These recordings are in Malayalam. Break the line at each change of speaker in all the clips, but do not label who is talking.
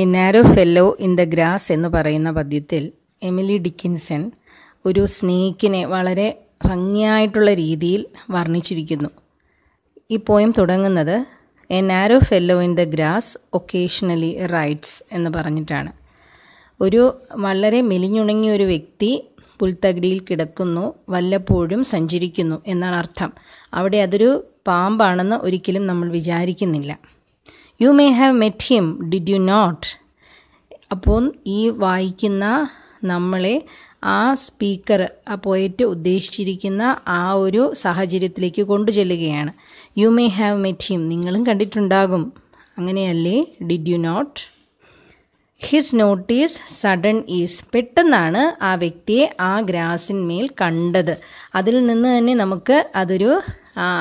A narrow fellow in the grass എന്ന് പറയുന്ന പദ്യത്തിൽ എമിലി ഡിക്കിൻസൺ ഒരു സ്നേഹിക്കിനെ വളരെ ഭംഗിയായിട്ടുള്ള രീതിയിൽ വർണ്ണിച്ചിരിക്കുന്നു ഈ പോയം തുടങ്ങുന്നത് a narrow fellow in the grass occasionally rides എന്ന് പറഞ്ഞിട്ടാണ് ഒരു വളരെ മെലിഞ്ഞുണങ്ങിയ ഒരു വ്യക്തി പുൽത്തകിടിയിൽ കിടക്കുന്നു വല്ലപ്പോഴും സഞ്ചരിക്കുന്നു എന്നാണ് അർത്ഥം അവിടെ അതൊരു പാമ്പാണെന്ന് ഒരിക്കലും നമ്മൾ വിചാരിക്കുന്നില്ല you may have met him did you not അപ്പോൾ ഈ വായിക്കുന്ന നമ്മളെ ആ സ്പീക്കർ ആ പോയറ്റ് ഉദ്ദേശിച്ചിരിക്കുന്ന ആ ഒരു സാഹചര്യത്തിലേക്ക് കൊണ്ടു ചെല്ലുകയാണ് you may have met him നിങ്ങളും കണ്ടിട്ടുണ്ടാകും അങ്ങനെയല്ലേ did you not his notice sudden is പെട്ടെന്നാണ് ആ വ്യക്തിയെ ആ ഗ്രാസിന്മേൽ കണ്ടത് അതിൽ നിന്ന് തന്നെ നമുക്ക് അതൊരു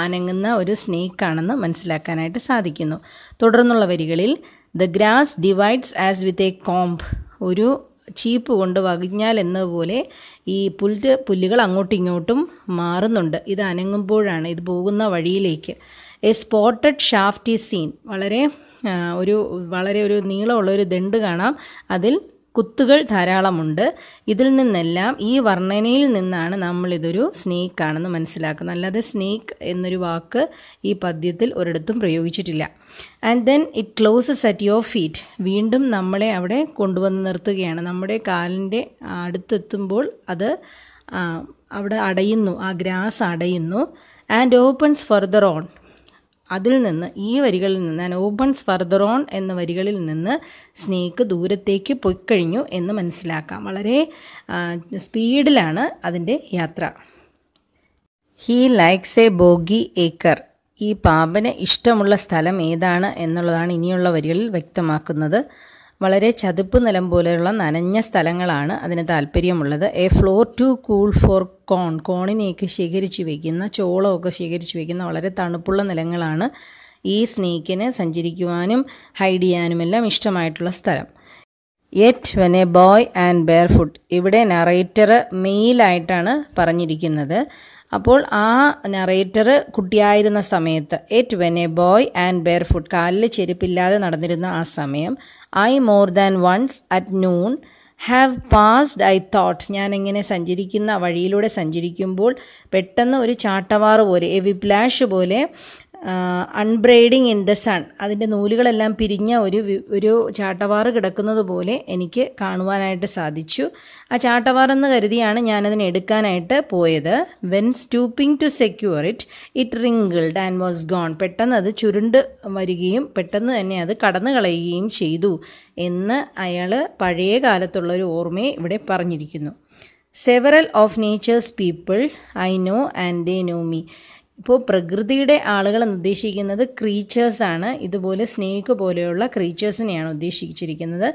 അനങ്ങുന്ന ഒരു സ്നേക്കാണെന്ന് മനസ്സിലാക്കാനായിട്ട് സാധിക്കുന്നു തുടർന്നുള്ള വരികളിൽ the grass divides as with a comb ഒരു ചീപ്പ് കൊണ്ട് വകിഞ്ഞാൽ എന്നതുപോലെ ഈ പുല്ല് പുല്ലുകൾ അങ്ങോട്ടും ഇങ്ങോട്ടും മാറുന്നുണ്ട് ഇത് അനങ്ങുമ്പോഴാണ് ഇത് പോകുന്ന വഴിയിലേക്ക് എ സ്പോട്ടഡ് ഷാഫ്റ്റ് ഈ സീൻ വളരെ ഒരു വളരെ ഒരു നീളമുള്ള ഒരു ദണ്ട് കാണാം അതിൽ കുത്തുകൾ ധാരാളമുണ്ട് ഇതിൽ നിന്നെല്ലാം ഈ വർണ്ണനയിൽ നിന്നാണ് നമ്മളിതൊരു സ്നേക്കാണെന്ന് മനസ്സിലാക്കുന്നത് അല്ലാതെ സ്നേക്ക് എന്നൊരു വാക്ക് ഈ പദ്യത്തിൽ ഒരിടത്തും പ്രയോഗിച്ചിട്ടില്ല and then it closes at your feet വീണ്ടും നമ്മളെ അവിടെ കൊണ്ടുവന്ന് നിർത്തുകയാണ് നമ്മുടെ കാലിൻ്റെ അടുത്തെത്തുമ്പോൾ അത് അവിടെ അടയുന്നു ആ ഗ്രാസ് അടയുന്നു ആൻഡ് ഓപ്പൺസ് ഫർദർ ഓൺ അതിൽ നിന്ന് ഈ വരികളിൽ നിന്ന് ആൻ ഓപ്പൺസ് ഫർദർ ഓൺ എന്ന വരികളിൽ നിന്ന് സ്നേക്ക് ദൂരത്തേക്ക് കഴിഞ്ഞു എന്ന് മനസ്സിലാക്കാം വളരെ സ്പീഡിലാണ് അതിൻ്റെ യാത്ര he likes a boggy acre ഈ പാമ്പന് ഇഷ്ടമുള്ള സ്ഥലം ഏതാണ് എന്നുള്ളതാണ് ഇനിയുള്ള വരികളിൽ വ്യക്തമാക്കുന്നത് വളരെ ചതുപ്പ് നിലം പോലെയുള്ള നനഞ്ഞ സ്ഥലങ്ങളാണ് അതിന് താല്പര്യമുള്ളത് a floor too cool for corn കോണിനെയൊക്കെ ശേഖരിച്ച് വയ്ക്കുന്ന ചോളമൊക്കെ ശേഖരിച്ച് വയ്ക്കുന്ന വളരെ തണുപ്പുള്ള നിലങ്ങളാണ് ഈ സ്നേക്കിന് സഞ്ചരിക്കുവാനും ഹൈഡ് ചെയ്യാനുമെല്ലാം ഇഷ്ടമായിട്ടുള്ള സ്ഥലം yet when a boy and barefoot ഇവിടെ നറേറ്റർ മെയിലായിട്ടാണ് പറഞ്ഞിരിക്കുന്നത് അപ്പോൾ ആ നറേറ്റർ കുട്ടിയായിരുന്ന സമയത്ത് yet when a boy and barefoot കാലിൽ ചെരുപ്പില്ലാതെ നടന്നിരുന്ന ആ സമയം I more than once at noon have passed I thought ഞാനിങ്ങനെ സഞ്ചരിക്കുന്ന വഴിയിലൂടെ സഞ്ചരിക്കുമ്പോൾ പെട്ടെന്ന് ഒരു ചാട്ടവാറ് പോലെ എ വിപ്ലാഷ് പോലെ അൺബ്രൈഡിങ് ഇൻ ദ സൺ അതിൻ്റെ നൂലുകളെല്ലാം പിരിഞ്ഞ ഒരു ഒരു ചാട്ടവാറ് കിടക്കുന്നത് പോലെ എനിക്ക് കാണുവാനായിട്ട് സാധിച്ചു ആ ചാട്ടവാറെന്ന് കരുതിയാണ് ഞാനതിനെ എടുക്കാനായിട്ട് പോയത് when stooping to secure it it wrinkled and was gone പെട്ടെന്ന് അത് ചുരുണ്ട് വരികയും പെട്ടെന്ന് തന്നെ അത് കടന്നു കളയുകയും ചെയ്തു എന്ന് അയാൾ പഴയ കാലത്തുള്ള ഒരു ഓർമ്മയെ ഇവിടെ പറഞ്ഞിരിക്കുന്നു several of nature's people I know and they know me ഇപ്പോൾ പ്രകൃതിയുടെ ആളുകൾ എന്ന് ഉദ്ദേശിക്കുന്നത് ക്രീച്ചേഴ്സാണ് ഇതുപോലെ സ്നേക്ക് പോലെയുള്ള ക്രീച്ചേഴ്സിനെയാണ് ഉദ്ദേശിച്ചിരിക്കുന്നത്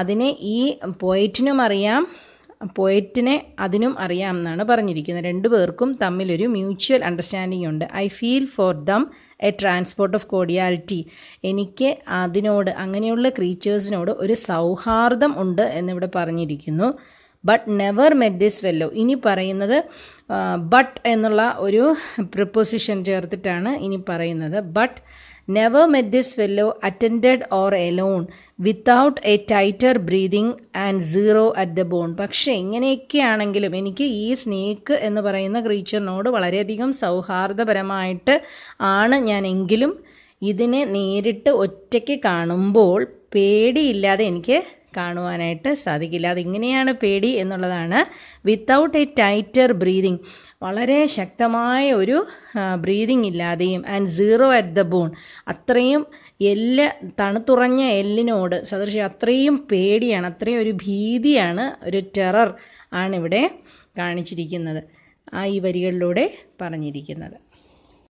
അതിനെ ഈ പോയറ്റിനും അറിയാം പോയറ്റിനെ അതിനും അറിയാം എന്നാണ് പറഞ്ഞിരിക്കുന്നത് രണ്ടു പേർക്കും തമ്മിലൊരു മ്യൂച്വൽ അണ്ടർസ്റ്റാൻഡിംഗ് ഉണ്ട് I feel for them a transport of cordiality എനിക്ക് അതിനോട് അങ്ങനെയുള്ള ക്രീച്ചേഴ്സിനോട് ഒരു സൗഹാർദ്ദം ഉണ്ട് എന്നിവിടെ പറഞ്ഞിരിക്കുന്നു but never met this fellow ഇനി പറയുന്നത് ബട്ട് എന്നുള്ള ഒരു പ്രിപ്പോസിഷൻ ചേർത്തിട്ടാണ് ഇനി പറയുന്നത് but never met this fellow attended or alone without a tighter breathing and zero at the bone പക്ഷേ ഇങ്ങനെയൊക്കെയാണെങ്കിലും എനിക്ക് ഈ സ്നേക്ക് എന്ന് പറയുന്ന ക്രീച്ചറിനോട് വളരെയധികം സൗഹാർദ്ദപരമായിട്ട് ആണ് ഞാൻ എങ്കിലും ഇതിനെ നേരിട്ട് ഒറ്റയ്ക്ക് കാണുമ്പോൾ പേടിയില്ലാതെ എനിക്ക് കാണുവാനായിട്ട് സാധിക്കില്ല അതിങ്ങനെയാണ് പേടി എന്നുള്ളതാണ് വിത്തൗട്ട് എ ടൈറ്റർ ബ്രീതിങ് വളരെ ശക്തമായ ഒരു ബ്രീതിങ് ഇല്ലാതെയും and zero at the bone അത്രയും എല്ല് തണുത്തുറഞ്ഞ എല്ലിനോട് സദൃശ്യം അത്രയും പേടിയാണ് അത്രയും ഒരു ഭീതിയാണ് ഒരു ടെറർ ആണിവിടെ കാണിച്ചിരിക്കുന്നത് ആ ഈ വരികളിലൂടെ പറഞ്ഞിരിക്കുന്നത്